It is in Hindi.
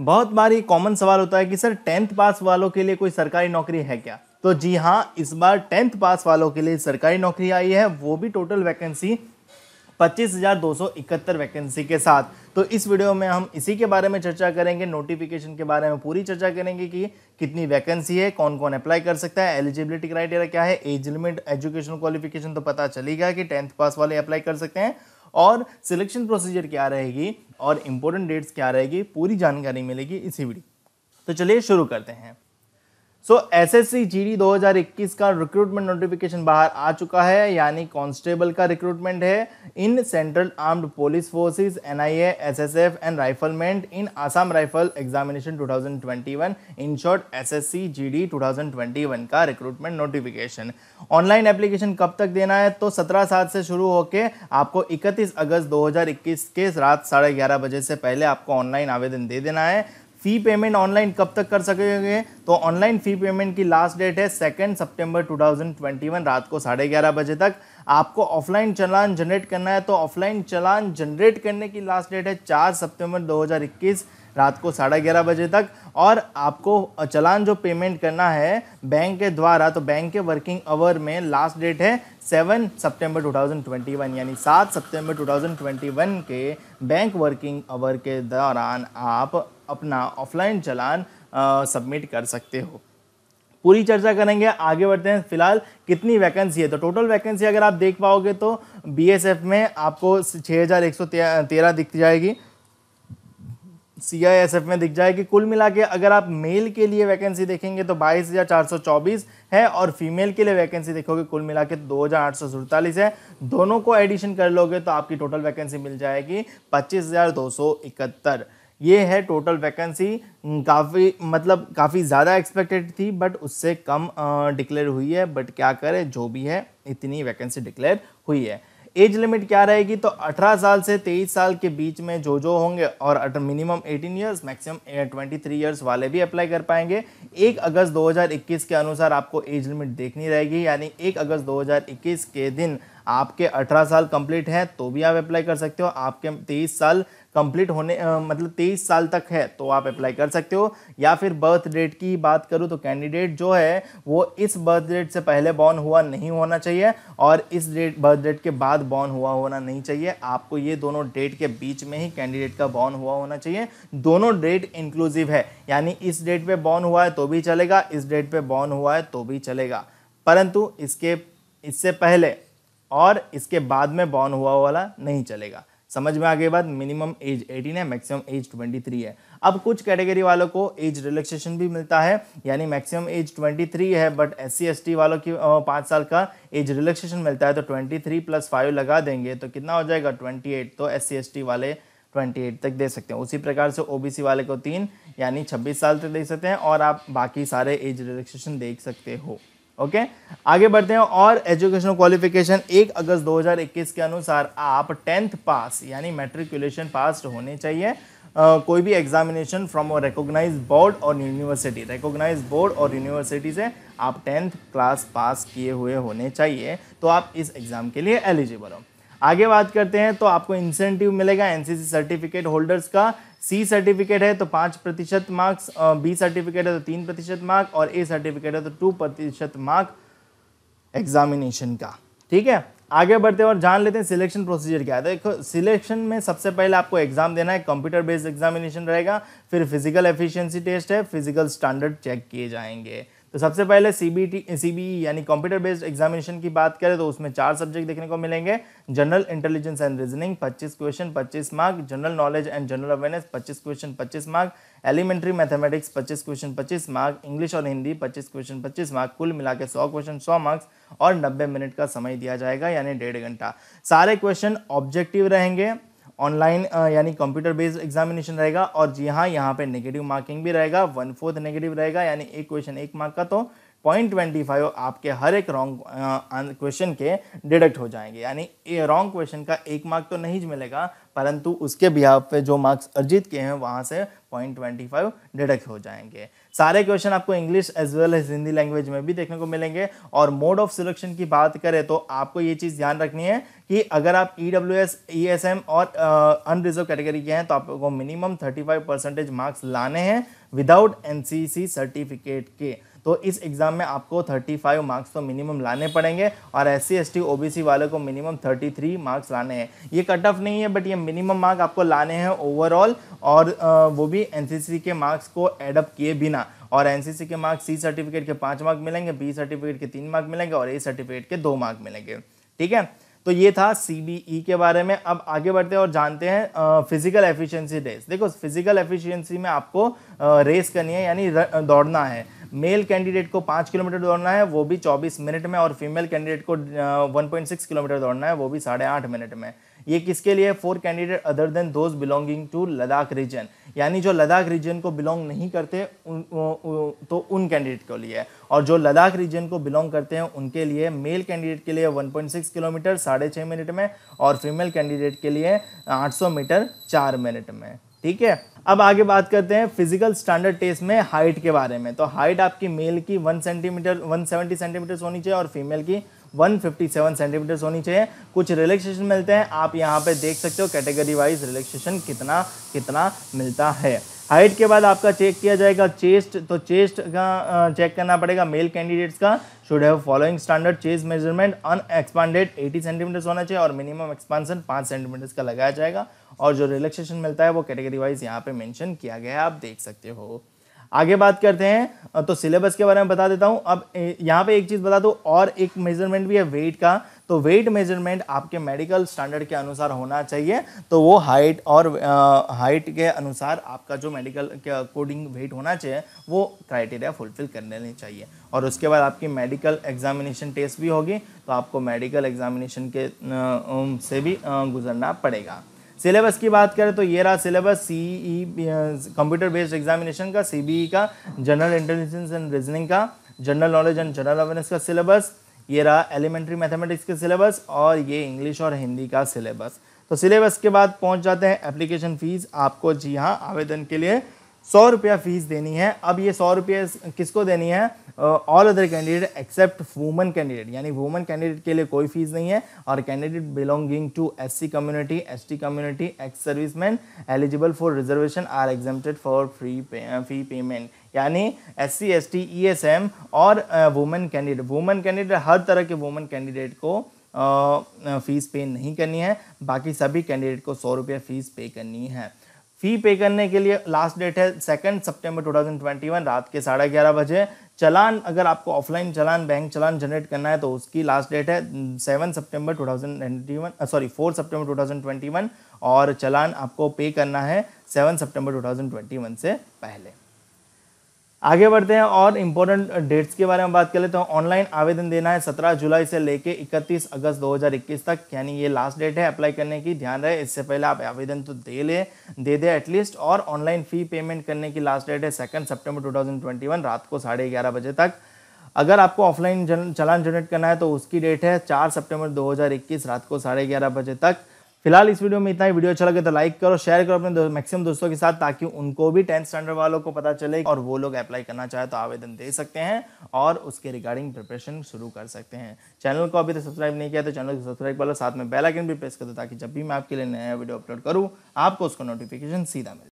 बहुत बार ये कॉमन सवाल होता है कि सर टेंथ पास वालों के लिए कोई सरकारी नौकरी है क्या तो जी हाँ इस बार टेंथ पास वालों के लिए सरकारी नौकरी आई है वो भी टोटल वैकेंसी पच्चीस हज़ार दो सौ इकहत्तर वैकेंसी के साथ तो इस वीडियो में हम इसी के बारे में चर्चा करेंगे नोटिफिकेशन के बारे में पूरी चर्चा करेंगे कि कितनी वैकेंसी है कौन कौन अप्लाई कर सकता है एलिजिबिलिटी क्राइटेरिया क्या है एज लिमिट एजुकेशन क्वालिफिकेशन तो पता चलेगा कि टेंथ पास वाले अप्लाई कर सकते हैं और सिलेक्शन प्रोसीजर क्या रहेगी और इम्पोर्टेंट डेट्स क्या रहेगी पूरी जानकारी मिलेगी इसी वीडियो तो चलिए शुरू करते हैं so S S C G D दो हज़ार इक्कीस का रिक्रूटमेंट नोटिफिकेशन बाहर आ चुका है यानी कांस्टेबल का रिक्रूटमेंट है in central armed police forces N I and riflemen in Assam rifle examination 2021 in short S S C G D two का रिक्रूटमेंट नोटिफिकेशन ऑनलाइन एप्लीकेशन कब तक देना है तो सत्रह सात से शुरू होकर आपको इकतीस अगस्त दो हज़ार इक्कीस के रात साढ़े ग्यारह बजे से पहले आपको ऑनलाइन आवेदन दे देना है फ़ी पेमेंट ऑनलाइन कब तक कर सकेंगे तो ऑनलाइन फ़ी पेमेंट की लास्ट डेट है सेकेंड सितंबर 2021 रात को साढ़े ग्यारह बजे तक आपको ऑफलाइन चलान जनरेट करना है तो ऑफलाइन चलान जनरेट करने की लास्ट डेट है चार सितंबर 2021 रात को साढ़े ग्यारह बजे तक और आपको चलान जो पेमेंट करना है बैंक के द्वारा तो बैंक के वर्किंग आवर में लास्ट डेट है सेवन सितंबर 2021 यानी सात सितंबर 2021 के बैंक वर्किंग आवर के दौरान आप अपना ऑफलाइन चलान सबमिट कर सकते हो पूरी चर्चा करेंगे आगे बढ़ते हैं फिलहाल कितनी वैकेंसी है तो टोटल वैकेंसी अगर आप देख पाओगे तो बी में आपको छः हज़ार एक सौ तेरह दिख जाएगी सी आई एस एफ में दिख जाएगी कुल मिला के अगर आप मेल के लिए वैकेंसी देखेंगे तो बाईस हज़ार चार सौ चौबीस है और फीमेल के लिए वैकेंसी देखोगे कुल मिला के दो हज़ार आठ सौ सड़तालीस है दोनों को एडिशन कर लोगे तो आपकी टोटल वैकेंसी मिल जाएगी पच्चीस हज़ार दो सौ इकहत्तर ये है टोटल वैकेंसी काफ़ी मतलब काफ़ी ज़्यादा एक्सपेक्टेड थी बट उससे कम डिक्लेयर हुई है बट क्या करें जो भी है इतनी वैकेंसी डिक्लेयर हुई है एज लिमिट क्या रहेगी तो 18 साल से 23 साल के बीच में जो जो होंगे और मिनिमम 18 इयर्स मैक्सिमम 23 इयर्स वाले भी अप्लाई कर पाएंगे 1 अगस्त 2021 के अनुसार आपको एज लिमिट देखनी रहेगी यानी 1 अगस्त 2021 के दिन आपके 18 साल कंप्लीट हैं तो भी आप अप्लाई कर सकते हो आपके 23 साल कंप्लीट होने आ, मतलब 23 साल तक है तो आप अप्लाई कर सकते हो या फिर बर्थ डेट की बात करूँ तो कैंडिडेट जो है वो इस बर्थ डेट से पहले बॉर्न हुआ नहीं होना चाहिए और इस डेट बर्थ डेट के बाद बॉर्न हुआ होना नहीं चाहिए आपको ये दोनों डेट के बीच में ही कैंडिडेट का बॉर्न हुआ होना चाहिए दोनों डेट इंक्लूसिव है यानी इस डेट पर बॉर्न हुआ है तो भी चलेगा इस डेट पर बॉर्न हुआ है तो भी चलेगा परंतु इसके इससे पहले और इसके बाद में बॉर्न हुआ वाला नहीं चलेगा समझ में आगे बाद मिनिमम एज 18 है मैक्सिमम एज 23 है अब कुछ कैटेगरी वालों को एज रिलैक्सेशन भी मिलता है यानी मैक्सिमम एज 23 है बट एस सी वालों की पाँच साल का एज रिलैक्सेशन मिलता है तो 23 प्लस फाइव लगा देंगे तो कितना हो जाएगा 28 तो एस सी वाले 28 तक दे सकते हैं उसी प्रकार से ओ वाले को तीन यानी छब्बीस साल तक दे सकते हैं और आप बाकी सारे एज रिलैक्सेशन देख सकते हो ओके आगे बढ़ते हैं और एजुकेशनल क्वालिफिकेशन 1 अगस्त 2021 के अनुसार आप टेंथ पास यानी मेट्रिकुलेशन पास होने चाहिए Uh, कोई भी examination from a recognise board और यूनिवर्सिटी रिकोगनाइज बोर्ड और यूनिवर्सिटी से आप टेंथ क्लास पास किए हुए होने चाहिए तो आप इस एग्ज़ाम के लिए एलिजिबल हो आगे बात करते हैं तो आपको इंसेंटिव मिलेगा एनसीसी सर्टिफिकेट होल्डर्स का सी सर्टिफिकेट है तो पाँच प्रतिशत मार्क्स बी सर्टिफिकेट है तो तीन प्रतिशत मार्क और ए सर्टिफिकेट है तो टू प्रतिशत मार्क एग्जामिनेशन का ठीक है आगे बढ़ते हैं और जान लेते हैं सिलेक्शन प्रोसीजर क्या है देखो सिलेक्शन में सबसे पहले आपको एग्जाम देना है कंप्यूटर बेस्ड एग्जामिनेशन रहेगा फिर फिजिकल एफिशिएंसी टेस्ट है फिजिकल स्टैंडर्ड चेक किए जाएंगे तो सबसे पहले C B T C B E यानी कंप्यूटर बेस्ड एग्जामिनेशन की बात करें तो उसमें चार सब्जेक्ट देखने को मिलेंगे general intelligence and reasoning 25 question 25 mark general knowledge and general awareness 25 question 25 mark elementary mathematics 25 question 25 mark English और हिंदी 25 क्वेश्चन 25 मार्क कुल मिला के सौ क्वेश्चन सौ मार्क्स और नब्बे मिनट का समय दिया जाएगा यानी डेढ़ घंटा सारे क्वेश्चन ऑब्जेक्टिव रहेंगे ऑनलाइन यानी कंप्यूटर बेस्ड एग्जामिनेशन रहेगा और जी हाँ यहाँ पे नेगेटिव मार्किंग भी रहेगा वन फोर्थ नेगेटिव रहेगा यानी एक क्वेश्चन एक मार्क का तो पॉइंट ट्वेंटी फाइव आपके हर एक रॉन्ग क्वेश्चन के डिडक्ट हो जाएंगे यानी ये रॉन्ग क्वेश्चन का एक मार्क तो नहीं मिलेगा परंतु उसके बिहाव पे जो मार्क्स अर्जित किए हैं वहाँ से पॉइंट ट्वेंटी फाइव डिडक्ट हो जाएंगे सारे क्वेश्चन आपको English as well as Hindi language में भी देखने को मिलेंगे और मोड ऑफ सिलेक्शन की बात करें तो आपको ये चीज़ ध्यान रखनी है कि अगर आप E W S E S M और अनरिजर्व कैटेगरी के हैं तो आपको minimum thirty five percentage marks लाने हैं without N C C certificate के तो इस एग्ज़ाम में आपको 35 मार्क्स तो मिनिमम लाने पड़ेंगे और S C S T O B C वालों को मिनिमम 33 मार्क्स लाने हैं ये कट ऑफ नहीं है बट ये मिनिमम मार्क आपको लाने हैं ओवरऑल और वो भी एन सी सी के मार्क्स को एडअप किए बिना और एनसीसी के मार्क्स सी सर्टिफिकेट के पाँच मार्क मिलेंगे बी सर्टिफिकेट के तीन मार्क मिलेंगे और ए सर्टिफिकेट के दो मार्क मिलेंगे ठीक है तो ये था सी e के बारे में अब आगे बढ़ते हैं और जानते हैं फिजिकल एफिशिएंसी रेस देखो फिजिकल एफिशिएंसी में आपको रेस करनी है यानी दौड़ना है मेल कैंडिडेट को पाँच किलोमीटर दौड़ना है वो भी चौबीस मिनट में और फीमेल कैंडिडेट को वन पॉइंट सिक्स किलोमीटर दौड़ना है वो भी साढ़े आठ मिनट में ये किसके लिए for candidate other than those belonging to Ladakh region यानी जो लद्दाख रीजन को बिलोंग नहीं करते उन, उ, उ, तो उन कैंडिडेट को लिए और जो लद्दाख रीजन को बिलोंग करते हैं उनके लिए मेल कैंडिडेट के लिए 1.6 किलोमीटर साढ़े छः मिनट में और फीमेल कैंडिडेट के लिए 800 मीटर चार मिनट में ठीक है अब आगे बात करते हैं फिजिकल स्टैंडर्ड टेस्ट में हाइट के बारे में तो हाइट आपकी मेल की 1 सेंटीमीटर 170 सेंटीमीटर्स होनी चाहिए और फीमेल की 157 सेंटीमीटर्स होनी चाहिए कुछ रिलैक्सेशन मिलते हैं आप यहाँ पे देख सकते हो कैटेगरी वाइज रिलैक्सेशन कितना कितना मिलता है हाइट के बाद आपका चेक किया जाएगा चेस्ट तो चेस्ट का चेक करना पड़ेगा मेल कैंडिडेट्स का should have following standard chest measurement unexpanded 80 centimetres होना चाहिए और मिनिमम एक्सपांसन 5 सेंटीमीटर्स का लगाया जाएगा और जो रिलैक्सेशन मिलता है वो कैटेगरी वाइज यहाँ पे मेंशन किया गया है आप देख सकते हो आगे बात करते हैं तो सिलेबस के बारे में बता देता हूँ अब यहाँ पे एक चीज़ बता दो और एक मेजरमेंट भी है वेट का तो वेट मेजरमेंट आपके मेडिकल स्टैंडर्ड के अनुसार होना चाहिए तो वो हाइट और हाइट के अनुसार आपका जो मेडिकल के अकॉर्डिंग वेट होना चाहिए वो क्राइटेरिया फुलफिल कर लेनी चाहिए और उसके बाद आपकी मेडिकल एग्जामिनेशन टेस्ट भी होगी तो आपको मेडिकल एग्जामिनेशन के से भी गुजरना पड़ेगा सिलेबस की बात करें तो ये रहा syllabus C E computer based examination का सीबीई e का जनरल इंटेलिजेंस एंड रीजनिंग का general knowledge and general awareness का सिलेबस ये रहा एलिमेंट्री मैथमेटिक्स का सिलेबस और ये इंग्लिश और हिंदी का सिलेबस तो सिलेबस के बाद पहुंच जाते हैं एप्लीकेशन फ़ीस आपको जी हाँ आवेदन के लिए सौ रुपया फीस देनी है अब ये सौ रुपये किसको देनी है all other candidate except women candidate यानी वुमेन कैंडिडेट के लिए कोई फीस नहीं है और candidate belonging to S C community S T community ex serviceman eligible for reservation are exempted for free fee payment यानी S C S T E S M और वुमेन कैंडिडेट वुमेन कैंडिडेट हर तरह के वुमेन कैंडिडेट को फीस पे नहीं करनी है बाकी सभी कैंडिडेट को सौ रुपया फीस पे करनी है फ़ी पे करने के लिए लास्ट डेट है सेकेंड सितंबर 2021 रात के साढ़े ग्यारह बजे चलान अगर आपको offline challan bank challan generate करना है तो उसकी लास्ट डेट है सेवन सितंबर 2021 सॉरी फोर सितंबर 2021 और चलान आपको पे करना है सेवन सितंबर 2021 से पहले आगे बढ़ते हैं और इम्पोर्टेंट डेट्स के बारे में बात कर लेते हैं ऑनलाइन आवेदन देना है 17 जुलाई से लेके 31 अगस्त 2021 तक यानी ये लास्ट डेट है अप्लाई करने की ध्यान रहे इससे पहले आप आवेदन तो दे ले दे दे एटलीस्ट और ऑनलाइन फ़ी पेमेंट करने की लास्ट डेट है सेकंड सेप्टेम्बर 2021 रात को साढ़े ग्यारह बजे तक अगर आपको ऑफलाइन चलान जनरेट करना है तो उसकी डेट है चार सेप्टेम्बर दो रात को साढ़े ग्यारह बजे तक फिलहाल इस वीडियो में इतना ही वीडियो अच्छा लगे तो लाइक करो शेयर करो अपने दो, मैक्सिमम दोस्तों के साथ ताकि उनको भी टेंथ स्टैंडर्ड वालों को पता चले और वो लोग अप्लाई करना चाहे तो आवेदन दे सकते हैं और उसके रिगार्डिंग प्रिपरेशन शुरू कर सकते हैं चैनल को अभी तक तो सब्सक्राइब नहीं किया तो चैनल को सब्सक्राइब कर लो साथ में बेलाइकन भी प्रेस कर दो ताकि जब भी मैं आपके लिए नया वीडियो अपलोड करूँ आपको उसका नोटिफिकेशन सीधा मिले